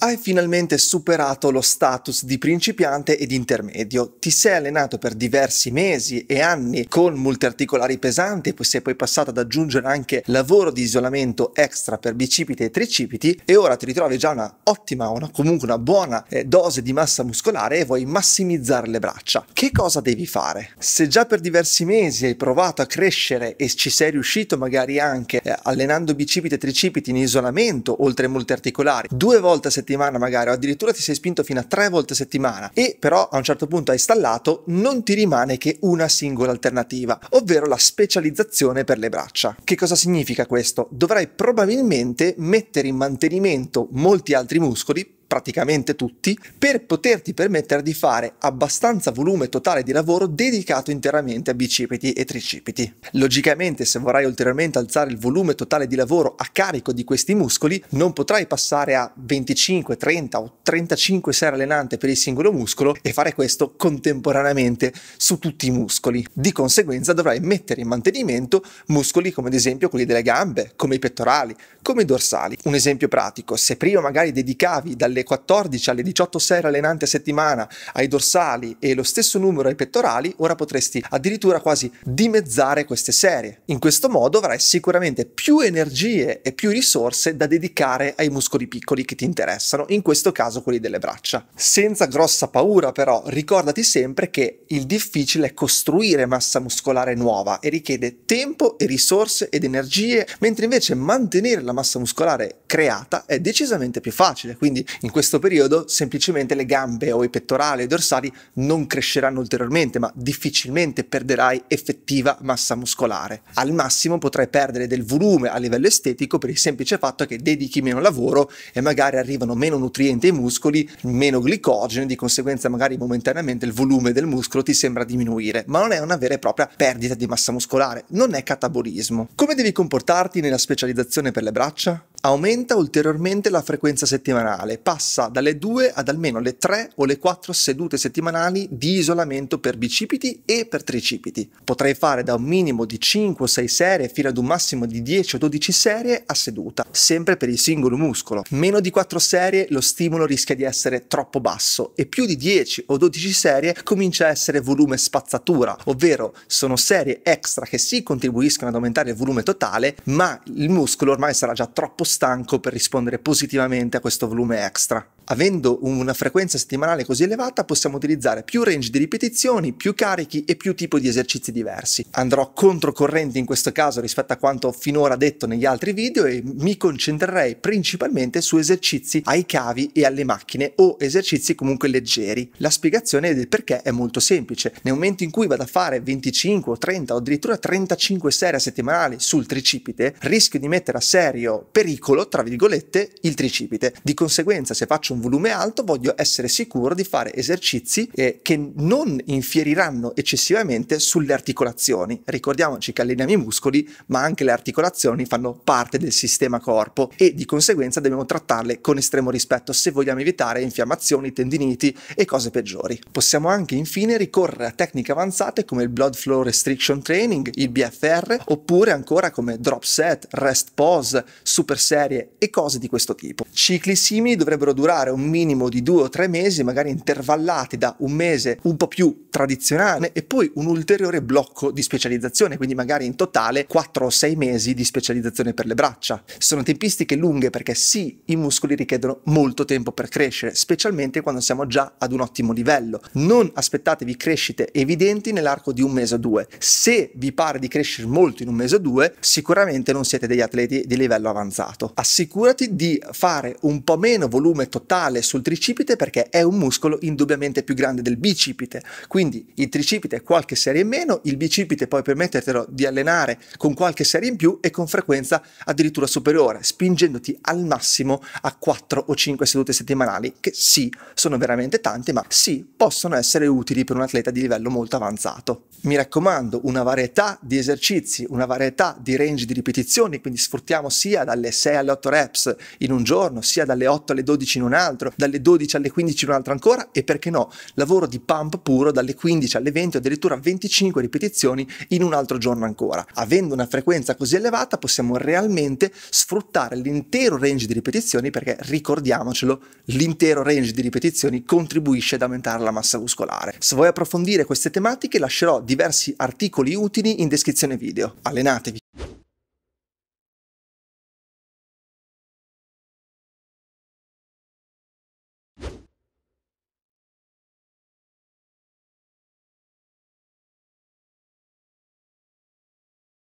Hai finalmente superato lo status di principiante ed intermedio, ti sei allenato per diversi mesi e anni con multiarticolari pesanti, poi sei poi passato ad aggiungere anche lavoro di isolamento extra per bicipiti e tricipiti e ora ti ritrovi già una ottima, una, comunque una buona eh, dose di massa muscolare e vuoi massimizzare le braccia. Che cosa devi fare? Se già per diversi mesi hai provato a crescere e ci sei riuscito magari anche eh, allenando bicipiti e tricipiti in isolamento oltre ai multiarticolari due volte a settimana, settimana magari o addirittura ti sei spinto fino a tre volte a settimana e però a un certo punto hai installato non ti rimane che una singola alternativa ovvero la specializzazione per le braccia che cosa significa questo dovrai probabilmente mettere in mantenimento molti altri muscoli praticamente tutti, per poterti permettere di fare abbastanza volume totale di lavoro dedicato interamente a bicipiti e tricipiti. Logicamente se vorrai ulteriormente alzare il volume totale di lavoro a carico di questi muscoli, non potrai passare a 25, 30 o 35 sere allenante per il singolo muscolo e fare questo contemporaneamente su tutti i muscoli. Di conseguenza dovrai mettere in mantenimento muscoli come ad esempio quelli delle gambe, come i pettorali, come i dorsali. Un esempio pratico, se prima magari dedicavi dalle dalle 14 alle 18 sere allenanti a settimana ai dorsali e lo stesso numero ai pettorali, ora potresti addirittura quasi dimezzare queste serie. In questo modo avrai sicuramente più energie e più risorse da dedicare ai muscoli piccoli che ti interessano, in questo caso quelli delle braccia. Senza grossa paura però, ricordati sempre che il difficile è costruire massa muscolare nuova e richiede tempo e risorse ed energie, mentre invece mantenere la massa muscolare creata è decisamente più facile, quindi in in questo periodo semplicemente le gambe o i pettorali e i dorsali non cresceranno ulteriormente, ma difficilmente perderai effettiva massa muscolare. Al massimo potrai perdere del volume a livello estetico per il semplice fatto che dedichi meno lavoro e magari arrivano meno nutrienti ai muscoli, meno glicogeno, di conseguenza magari momentaneamente il volume del muscolo ti sembra diminuire, ma non è una vera e propria perdita di massa muscolare, non è catabolismo. Come devi comportarti nella specializzazione per le braccia? Aumenta ulteriormente la frequenza settimanale, passa dalle 2 ad almeno le 3 o le 4 sedute settimanali di isolamento per bicipiti e per tricipiti. Potrai fare da un minimo di 5 o 6 serie fino ad un massimo di 10 o 12 serie a seduta, sempre per il singolo muscolo. Meno di 4 serie lo stimolo rischia di essere troppo basso e più di 10 o 12 serie comincia a essere volume spazzatura, ovvero sono serie extra che sì contribuiscono ad aumentare il volume totale, ma il muscolo ormai sarà già troppo stanco per rispondere positivamente a questo volume extra avendo una frequenza settimanale così elevata possiamo utilizzare più range di ripetizioni, più carichi e più tipi di esercizi diversi. Andrò controcorrente in questo caso rispetto a quanto ho finora detto negli altri video e mi concentrerei principalmente su esercizi ai cavi e alle macchine o esercizi comunque leggeri. La spiegazione del perché è molto semplice. Nel momento in cui vado a fare 25 30 o addirittura 35 serie settimanali sul tricipite, rischio di mettere a serio pericolo, tra virgolette, il tricipite. Di conseguenza se faccio un un volume alto voglio essere sicuro di fare esercizi eh, che non infieriranno eccessivamente sulle articolazioni. Ricordiamoci che alleniamo i muscoli, ma anche le articolazioni fanno parte del sistema corpo e di conseguenza dobbiamo trattarle con estremo rispetto se vogliamo evitare infiammazioni, tendiniti e cose peggiori. Possiamo anche infine ricorrere a tecniche avanzate come il Blood Flow Restriction Training, il BFR, oppure ancora come drop set, rest pose, super serie e cose di questo tipo. Cicli simili dovrebbero durare fare un minimo di due o tre mesi, magari intervallati da un mese un po' più tradizionale e poi un ulteriore blocco di specializzazione, quindi magari in totale 4 o 6 mesi di specializzazione per le braccia. Sono tempistiche lunghe perché sì, i muscoli richiedono molto tempo per crescere, specialmente quando siamo già ad un ottimo livello. Non aspettatevi crescite evidenti nell'arco di un mese o due. Se vi pare di crescere molto in un mese o due, sicuramente non siete degli atleti di livello avanzato. Assicurati di fare un po' meno volume totale vale sul tricipite perché è un muscolo indubbiamente più grande del bicipite. Quindi il tricipite è qualche serie in meno, il bicipite poi permettertelo di allenare con qualche serie in più e con frequenza addirittura superiore, spingendoti al massimo a 4 o 5 sedute settimanali, che sì, sono veramente tante, ma sì, possono essere utili per un atleta di livello molto avanzato. Mi raccomando, una varietà di esercizi, una varietà di range di ripetizioni, quindi sfruttiamo sia dalle 6 alle 8 reps in un giorno, sia dalle 8 alle 12 in un altro, dalle 12 alle 15 un altro ancora e perché no, lavoro di pump puro dalle 15 alle 20 o addirittura 25 ripetizioni in un altro giorno ancora. Avendo una frequenza così elevata possiamo realmente sfruttare l'intero range di ripetizioni perché ricordiamocelo, l'intero range di ripetizioni contribuisce ad aumentare la massa muscolare. Se vuoi approfondire queste tematiche lascerò diversi articoli utili in descrizione video. Allenatevi!